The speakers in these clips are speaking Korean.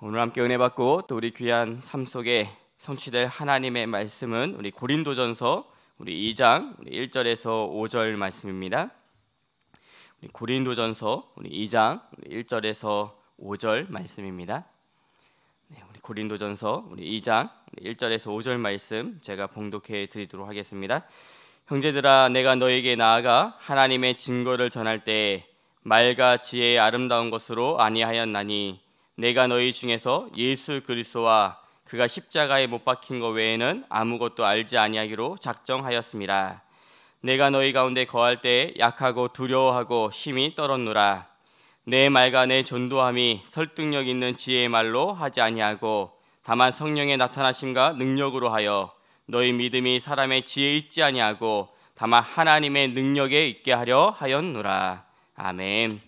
오늘 함께 은혜 받고 또 우리 귀한 삶 속에 성취될 하나님의 말씀은 우리 고린도전서 우리 2장 우리 1절에서 5절 말씀입니다. 우리 고린도전서 우리 2장 우리 1절에서 5절 말씀입니다. 네, 우리 고린도전서 우리 2장 우리 1절에서 5절 말씀 제가 봉독해 드리도록 하겠습니다. 형제들아 내가 너에게 나아가 하나님의 증거를 전할 때 말과 지혜의 아름다운 것으로 아니하였나니 내가 너희 중에서 예수 그리스도와 그가 십자가에 못 박힌 것 외에는 아무것도 알지 아니하기로 작정하였습니다. 내가 너희 가운데 거할 때 약하고 두려워하고 힘이 떨었노라. 내 말과 내 전도함이 설득력 있는 지혜의 말로 하지 아니하고 다만 성령의 나타나심과 능력으로 하여 너희 믿음이 사람의 지혜 있지 아니하고 다만 하나님의 능력에 있게 하려 하였노라. 아멘.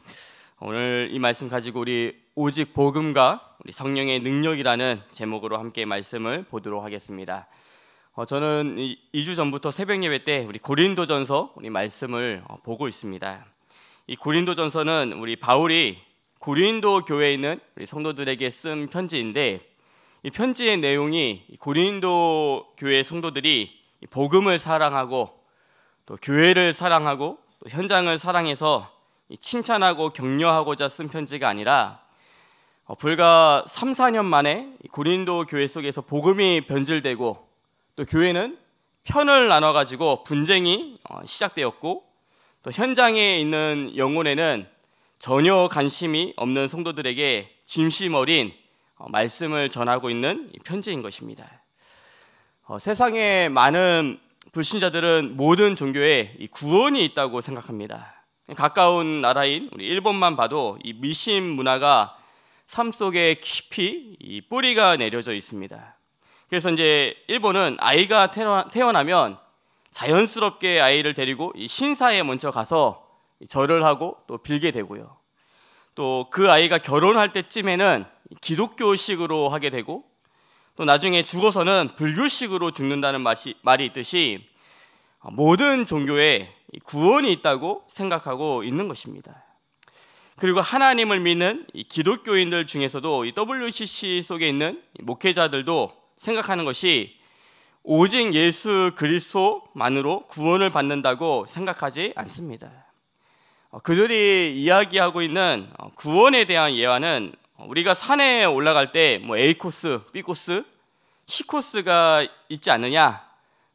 오늘 이 말씀 가지고 우리 오직 복음과 우리 성령의 능력이라는 제목으로 함께 말씀을 보도록 하겠습니다. 어, 저는 2주 전부터 새벽 예배 때 우리 고린도전서 우리 말씀을 어, 보고 있습니다. 이 고린도전서는 우리 바울이 고린도 교회에 있는 우리 성도들에게 쓴 편지인데 이 편지의 내용이 고린도 교회 성도들이 복음을 사랑하고 또 교회를 사랑하고 또 현장을 사랑해서 칭찬하고 격려하고자 쓴 편지가 아니라 어, 불과 3, 4년 만에 고린도 교회 속에서 복음이 변질되고 또 교회는 편을 나눠 가지고 분쟁이 어, 시작되었고 또 현장에 있는 영혼에는 전혀 관심이 없는 성도들에게 진심 어린 어, 말씀을 전하고 있는 편지인 것입니다. 세상의 많은 불신자들은 모든 종교에 구원이 있다고 생각합니다. 가까운 나라인 우리 일본만 봐도 이 미신 문화가 삶 속에 깊이 뿌리가 내려져 있습니다. 그래서 이제 일본은 아이가 태어나면 자연스럽게 아이를 데리고 신사에 먼저 가서 절을 하고 또 빌게 되고요. 또 그 아이가 결혼할 때쯤에는 기독교식으로 하게 되고 또 나중에 죽어서는 불교식으로 죽는다는 말이, 말이 있듯이 모든 종교에 구원이 있다고 생각하고 있는 것입니다. 그리고 하나님을 믿는 기독교인들 중에서도 이 WCC 속에 있는 목회자들도 생각하는 것이 오직 예수 그리스도만으로 구원을 받는다고 생각하지 않습니다. 어, 그들이 이야기하고 있는 어, 구원에 대한 예화는 우리가 산에 올라갈 때뭐 A 코스, B 코스, C 코스가 있지 않느냐?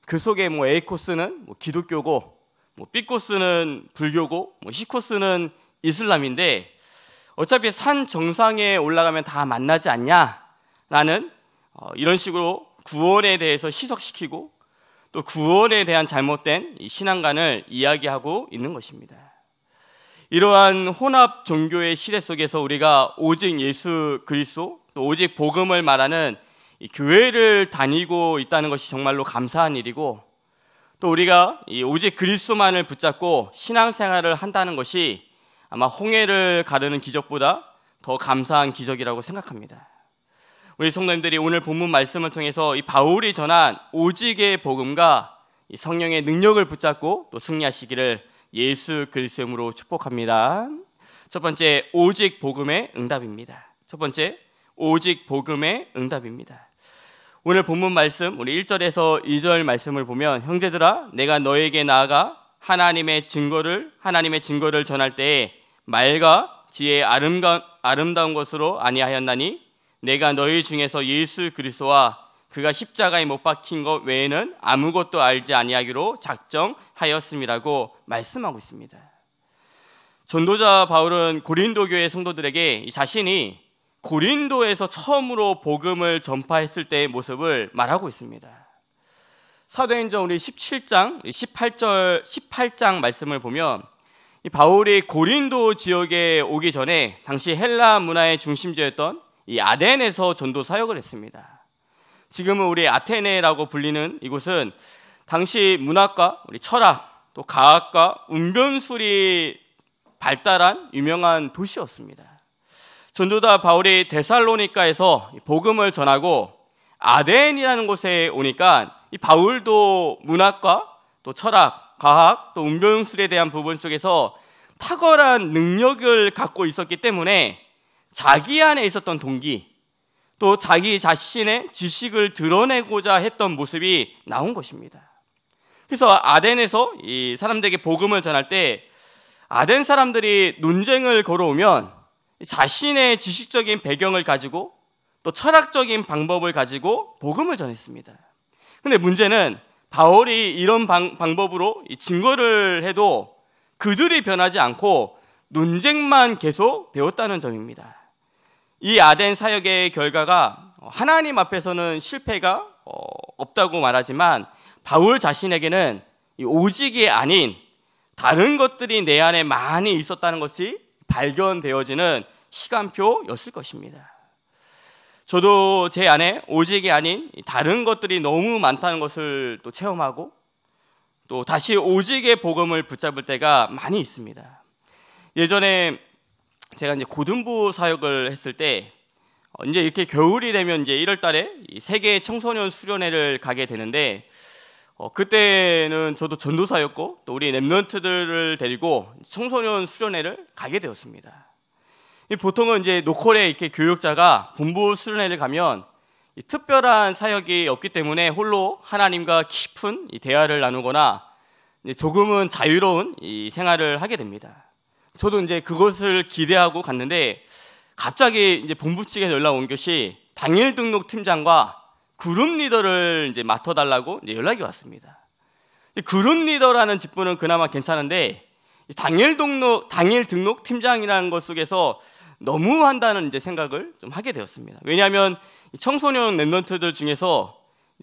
그 속에 뭐 A 코스는 뭐 기독교고, 뭐 B 코스는 불교고, 뭐 C 코스는 이슬람인데 어차피 산 정상에 올라가면 다 만나지 않냐라는 어, 이런 식으로 구원에 대해서 희석시키고 또 구원에 대한 잘못된 신앙관을 이야기하고 있는 것입니다. 이러한 혼합 종교의 시대 속에서 우리가 오직 예수 그리스도 오직 복음을 말하는 교회를 다니고 있다는 것이 정말로 감사한 일이고 또 우리가 오직 그리스도만을 붙잡고 신앙생활을 한다는 것이 아마 홍해를 가르는 기적보다 더 감사한 기적이라고 생각합니다. 우리 성도님들이 오늘 본문 말씀을 통해서 이 바울이 전한 오직의 복음과 성령의 능력을 붙잡고 또 승리하시기를 예수 그리스도로 축복합니다. 첫 번째 오직 복음의 응답입니다. 첫 번째 오직 복음의 응답입니다. 오늘 본문 말씀 우리 1절에서 2절 말씀을 보면 형제들아 내가 너에게 나아가 하나님의 증거를 하나님의 증거를 전할 때에 말과 지혜의 아름가, 아름다운 것으로 아니하였나니 내가 너희 중에서 예수 그리스도와 그가 십자가에 못 박힌 것 외에는 아무것도 알지 아니하기로 작정하였음이라고 말씀하고 있습니다. 전도자 바울은 고린도 교회 성도들에게 자신이 고린도에서 처음으로 복음을 전파했을 때의 모습을 말하고 있습니다. 사도행전 우리 17장 18절 18장 말씀을 보면 이 바울이 고린도 지역에 오기 전에 당시 헬라 문화의 중심지였던 이 아덴에서 전도 사역을 했습니다. 지금은 우리 아테네라고 불리는 이곳은 당시 문학과 우리 철학 또 과학과 운변술이 발달한 유명한 도시였습니다. 전도다 바울이 데살로니카에서 복음을 전하고 아덴이라는 곳에 오니까 이 바울도 문학과 또 철학 과학 또 응용술에 대한 부분 속에서 탁월한 능력을 갖고 있었기 때문에 자기 안에 있었던 동기 또 자기 자신의 지식을 드러내고자 했던 모습이 나온 것입니다. 그래서 아덴에서 이 사람들에게 복음을 전할 때 아덴 사람들이 논쟁을 걸어오면 자신의 지식적인 배경을 가지고 또 철학적인 방법을 가지고 복음을 전했습니다. 근데 문제는 바울이 이런 방, 법으로 증거를 해도 그들이 변하지 않고 논쟁만 계속되었다는 점입니다. 이 아덴 사역의 결과가 하나님 앞에서는 실패가 어, 없다고 말하지만 바울 자신에게는 오직이 아닌 다른 것들이 내 안에 많이 있었다는 것이 발견되어지는 시간표였을 것입니다. 저도 제 안에 오직이 아닌 다른 것들이 너무 많다는 것을 또 체험하고 또 다시 오직의 복음을 붙잡을 때가 많이 있습니다. 예전에 제가 이제 고등부 사역을 했을 때 어, 이제 이렇게 겨울이 되면 이제 1월 달에 세계 청소년 수련회를 가게 되는데 어, 그때는 저도 전도사였고 또 우리 랩런트들을 데리고 청소년 수련회를 가게 되었습니다. 보통은 이제 노콜에 이렇게 교육자가 본부 수련회를 가면 특별한 사역이 없기 때문에 홀로 하나님과 깊은 대화를 나누거나 조금은 자유로운 생활을 하게 됩니다. 저도 이제 그것을 기대하고 갔는데 갑자기 이제 본부 측에서 연락 온 것이 당일 등록 팀장과 그룹 리더를 이제 맡아달라고 이제 연락이 왔습니다. 그룹 리더라는 직분은 그나마 괜찮은데 당일 등록 당일 등록 팀장이라는 것 속에서 너무한다는 이제 생각을 좀 하게 되었습니다. 왜냐하면 청소년 랩런트들 중에서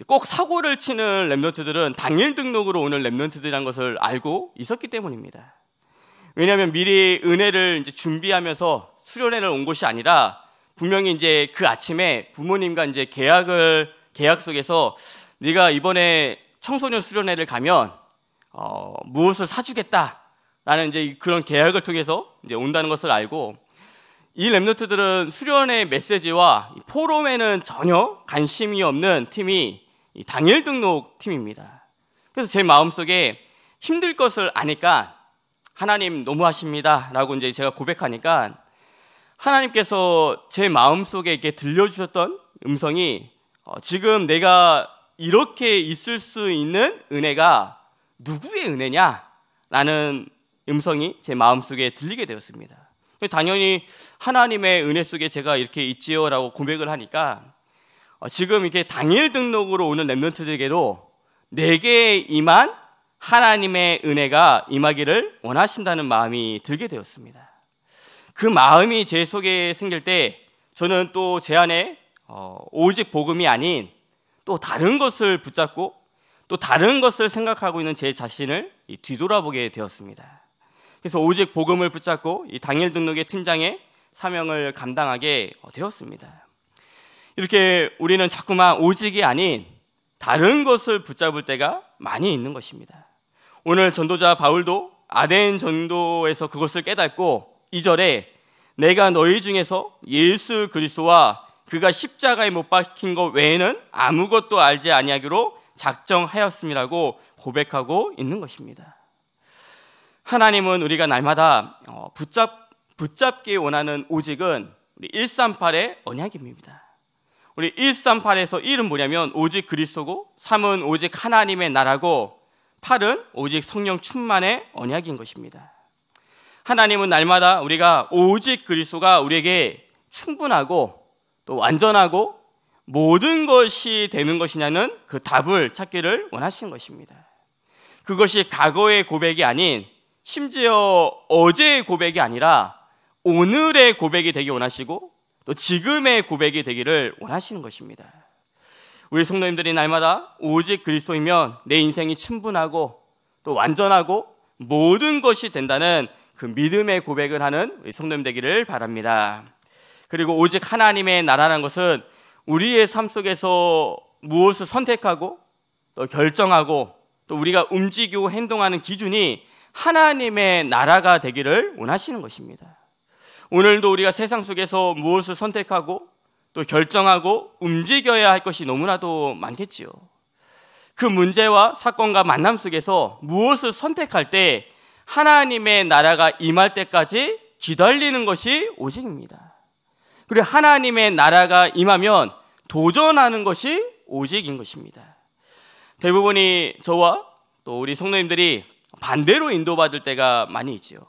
꼭 사고를 치는 랩런트들은 당일 등록으로 오는 랩런트들이란 것을 알고 있었기 때문입니다. 왜냐하면 미리 은혜를 이제 준비하면서 수련회를 온 것이 아니라 분명히 이제 그 아침에 부모님과 이제 계약을 계약 속에서 네가 이번에 청소년 수련회를 가면 어, 무엇을 사주겠다라는 이제 그런 계약을 통해서 이제 온다는 것을 알고 이 랩노트들은 수련의 메시지와 포럼에는 전혀 관심이 없는 팀이 당일 등록 팀입니다. 그래서 제 마음속에 힘들 것을 아니까 하나님 너무하십니다. 라고 이제 제가 고백하니까 하나님께서 제 마음속에 이렇게 들려주셨던 음성이 어, 지금 내가 이렇게 있을 수 있는 은혜가 누구의 은혜냐? 라는 음성이 제 마음속에 들리게 되었습니다. 당연히 하나님의 은혜 속에 제가 이렇게 있지요라고 고백을 하니까 어, 지금 이게 당일 등록으로 오는 랩런트들에게도 내게 임한 하나님의 은혜가 임하기를 원하신다는 마음이 들게 되었습니다. 그 마음이 제 속에 생길 때 저는 또 제 안에 어, 오직 복음이 아닌 또 다른 것을 붙잡고 또 다른 것을 생각하고 있는 제 자신을 뒤돌아보게 되었습니다. 그래서 오직 복음을 붙잡고 이 당일 등록의 팀장의 사명을 감당하게 어, 되었습니다. 이렇게 우리는 자꾸만 오직이 아닌 다른 것을 붙잡을 때가 많이 있는 것입니다. 오늘 전도자 바울도 아덴 전도에서 그것을 깨닫고 이절에 내가 너희 중에서 예수 그리스도와 그가 십자가에 못 박힌 것 외에는 아무것도 알지 아니하기로 작정하였음이라고 고백하고 있는 것입니다. 하나님은 우리가 날마다 어, 붙잡, 붙잡기 원하는 오직은 우리 138의 언약입니다. 우리 138에서 1은 뭐냐면 오직 그리스도고 3은 오직 하나님의 나라고 8은 오직 성령 충만의 언약인 것입니다. 하나님은 날마다 우리가 오직 그리스도가 우리에게 충분하고 또 완전하고 모든 것이 되는 것이냐는 그 답을 찾기를 원하시는 것입니다. 그것이 과거의 고백이 아닌 심지어 어제의 고백이 아니라 오늘의 고백이 되기 원하시고 또 지금의 고백이 되기를 원하시는 것입니다. 우리 성도님들이 날마다 오직 그리스도이면 내 인생이 충분하고 또 완전하고 모든 것이 된다는 그 믿음의 고백을 하는 우리 성도님 되기를 바랍니다. 그리고 오직 하나님의 나라는 것은 우리의 삶 속에서 무엇을 선택하고 또 결정하고 또 우리가 움직이고 행동하는 기준이 하나님의 나라가 되기를 원하시는 것입니다. 오늘도 우리가 세상 속에서 무엇을 선택하고 또 결정하고 움직여야 할 것이 너무나도 많겠지요. 그 문제와 사건과 만남 속에서 무엇을 선택할 때 하나님의 나라가 임할 때까지 기다리는 것이 오직입니다. 그리고 하나님의 나라가 임하면 도전하는 것이 오직인 것입니다. 대부분이 저와 또 우리 성도님들이 반대로 인도받을 때가 많이 있죠그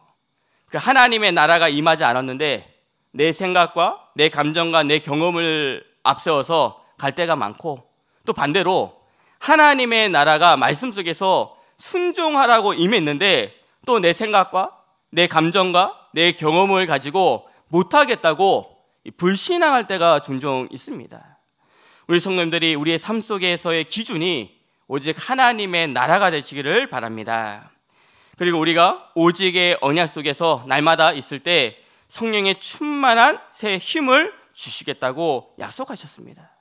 하나님의 나라가 임하지 않았는데 내 생각과 내 감정과 내 경험을 앞세워서 갈 때가 많고 또 반대로 하나님의 나라가 말씀 속에서 순종하라고 임했는데 또 내 생각과 내 감정과 내 경험을 가지고 못하겠다고 불신앙할 때가 종종 있습니다. 우리 성님들이 우리의 삶 속에서의 기준이 오직 하나님의 나라가 되시기를 바랍니다. 그리고 우리가 오직의 언약 속에서 날마다 있을 때 성령의 충만한 새 힘을 주시겠다고 약속하셨습니다.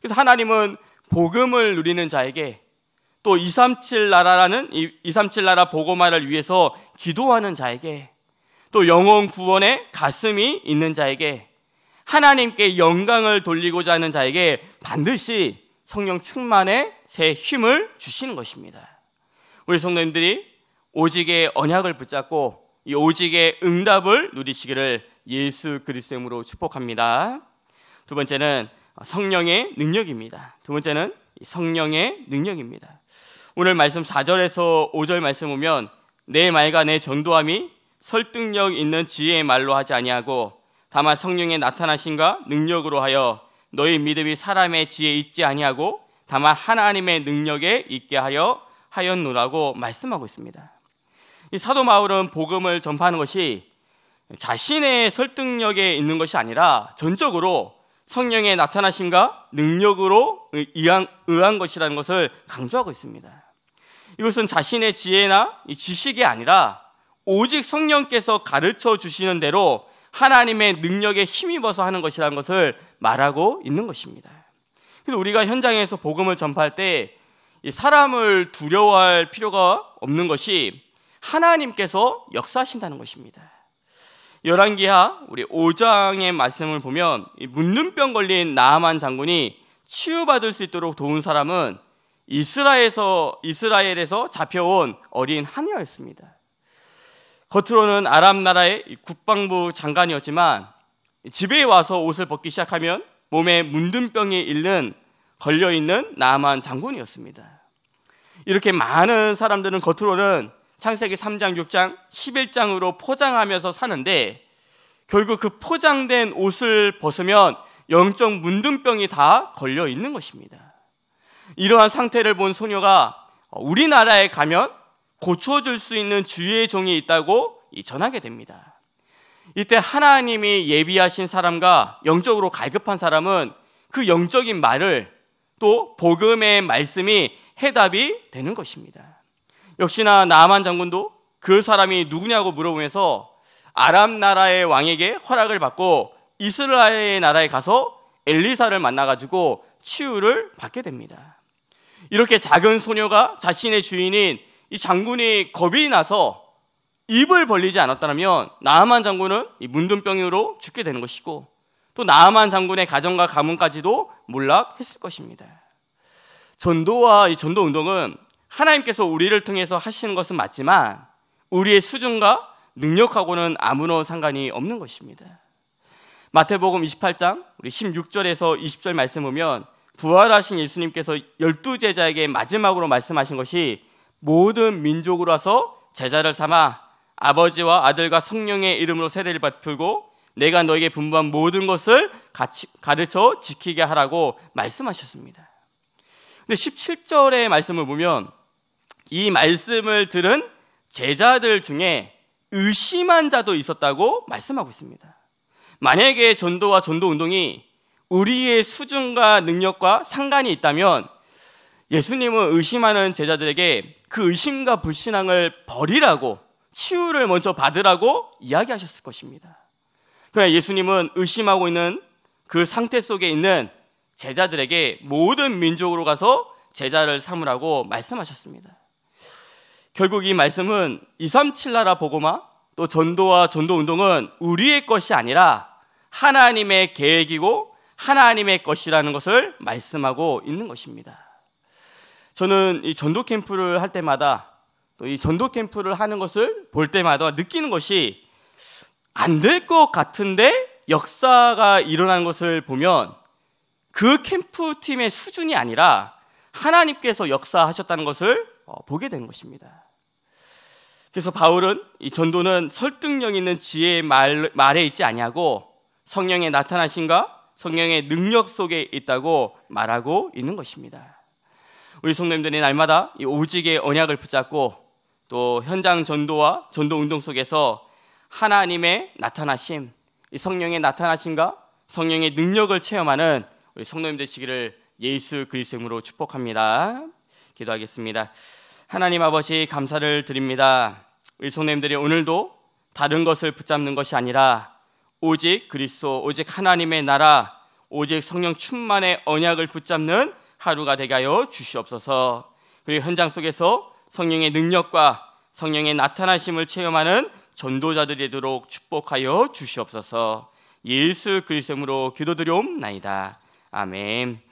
그래서 하나님은 복음을 누리는 자에게 또237 나라라는 237 나라 보고만을 위해서 기도하는 자에게 또 영혼 구원의 가슴이 있는 자에게 하나님께 영광을 돌리고자 하는 자에게 반드시 성령 충만의 새 힘을 주시는 것입니다. 우리 성도님들이 오직의 언약을 붙잡고 이 오직의 응답을 누리시기를 예수 그리스도로 축복합니다. 두 번째는 성령의 능력입니다. 두 번째는 성령의 능력입니다. 오늘 말씀 4절에서 5절 말씀 보면 내 말과 내 전도함이 설득력 있는 지혜의 말로 하지 아니하고 다만 성령의 나타나신가 능력으로 하여 너희 믿음이 사람의 지혜 있지 아니하고 다만 하나님의 능력에 있게 하여 하였노라고 말씀하고 있습니다. 이 사도 마을은 복음을 전파하는 것이 자신의 설득력에 있는 것이 아니라 전적으로 성령의 나타나심과 능력으로 의한, 의한 것이라는 것을 강조하고 있습니다. 이것은 자신의 지혜나 지식이 아니라 오직 성령께서 가르쳐 주시는 대로 하나님의 능력에 힘입어서 하는 것이라는 것을 말하고 있는 것입니다. 그래서 우리가 현장에서 복음을 전파할 때 사람을 두려워할 필요가 없는 것이 하나님께서 역사하신다는 것입니다. 열왕기하 우리 5장의 말씀을 보면 문눈병 걸린 나아만 장군이 치유받을 수 있도록 도운 사람은 이스라엘에서 이스라엘에서 잡혀온 어린 한여였습니다. 겉으로는 아랍 나라의 국방부 장관이었지만 집에 와서 옷을 벗기 시작하면 몸에 문둥병이 잃는 걸려 있는 나만 장군이었습니다. 이렇게 많은 사람들은 겉으로는 창세기 3장, 6장, 11장으로 포장하면서 사는데 결국 그 포장된 옷을 벗으면 영적 문둥병이 다 걸려 있는 것입니다. 이러한 상태를 본 소녀가 우리나라에 가면 고쳐줄 수 있는 주의 종이 있다고 전하게 됩니다. 이때 하나님이 예비하신 사람과 영적으로 갈급한 사람은 그 영적인 말을 또 복음의 말씀이 해답이 되는 것입니다. 역시나 나만 장군도 그 사람이 누구냐고 물어보면서 아람 나라의 왕에게 허락을 받고 이스라엘 나라에 가서 엘리사를 만나가지고 치유를 받게 됩니다. 이렇게 작은 소녀가 자신의 주인인 이 장군이 겁이 나서 입을 벌리지 않았다면 나아만 장군은 이 문둥병으로 죽게 되는 것이고 또 나아만 장군의 가정과 가문까지도 몰락했을 것입니다. 전도와 이 전도 운동은 하나님께서 우리를 통해서 하시는 것은 맞지만 우리의 수준과 능력하고는 아무런 상관이 없는 것입니다. 마태복음 28장 우리 16절에서 20절 말씀 보면 부활하신 예수님께서 열두 제자에게 마지막으로 말씀하신 것이 모든 민족으로서 제자를 삼아 아버지와 아들과 성령의 이름으로 세례를 베풀고 내가 너에게 분부한 모든 것을 가르쳐 지키게 하라고 말씀하셨습니다. 근데 17절의 말씀을 보면 이 말씀을 들은 제자들 중에 의심한 자도 있었다고 말씀하고 있습니다. 만약에 전도와 전도 운동이 우리의 수준과 능력과 상관이 있다면 예수님은 의심하는 제자들에게 그 의심과 불신앙을 버리라고 치유를 먼저 받으라고 이야기하셨을 것입니다. 그러나 예수님은 의심하고 있는 그 상태 속에 있는 제자들에게 모든 민족으로 가서 제자를 삼으라고 말씀하셨습니다. 결국 이 말씀은 237나라 보고마 또 전도와 전도 운동은 우리의 것이 아니라 하나님의 계획이고 하나님의 것이라는 것을 말씀하고 있는 것입니다. 저는 이 전도 캠프를 할 때마다 또 이 전도 캠프를 하는 것을 볼 때마다 느끼는 것이 안 될 것 같은데 역사가 일어난 것을 보면 그 캠프 팀의 수준이 아니라 하나님께서 역사하셨다는 것을 어, 보게 된 것입니다. 그래서 바울은 이 전도는 설득력 있는 지혜의 말, 말에 있지 아니하고 성령의 나타나신가 성령의 능력 속에 있다고 말하고 있는 것입니다. 우리 성도님들이 날마다 이 오직의 언약을 붙잡고 또 현장 전도와 전도 운동 속에서 하나님의 나타나심, 이 성령의 나타나심과 성령의 능력을 체험하는 우리 성도님들 시기를 예수 그리스도로 축복합니다. 기도하겠습니다. 하나님 아버지 감사를 드립니다. 우리 성님들이 오늘도 다른 것을 붙잡는 것이 아니라 오직 그리스도, 오직 하나님의 나라, 오직 성령 충만의 언약을 붙잡는 하루가 되게 하여 주시옵소서. 그리고 현장 속에서 성령의 능력과 성령의 나타나심을 체험하는 전도자들이 도록 축복하여 주시옵소서. 예수 그리스도로 기도드려옵나이다. 아멘.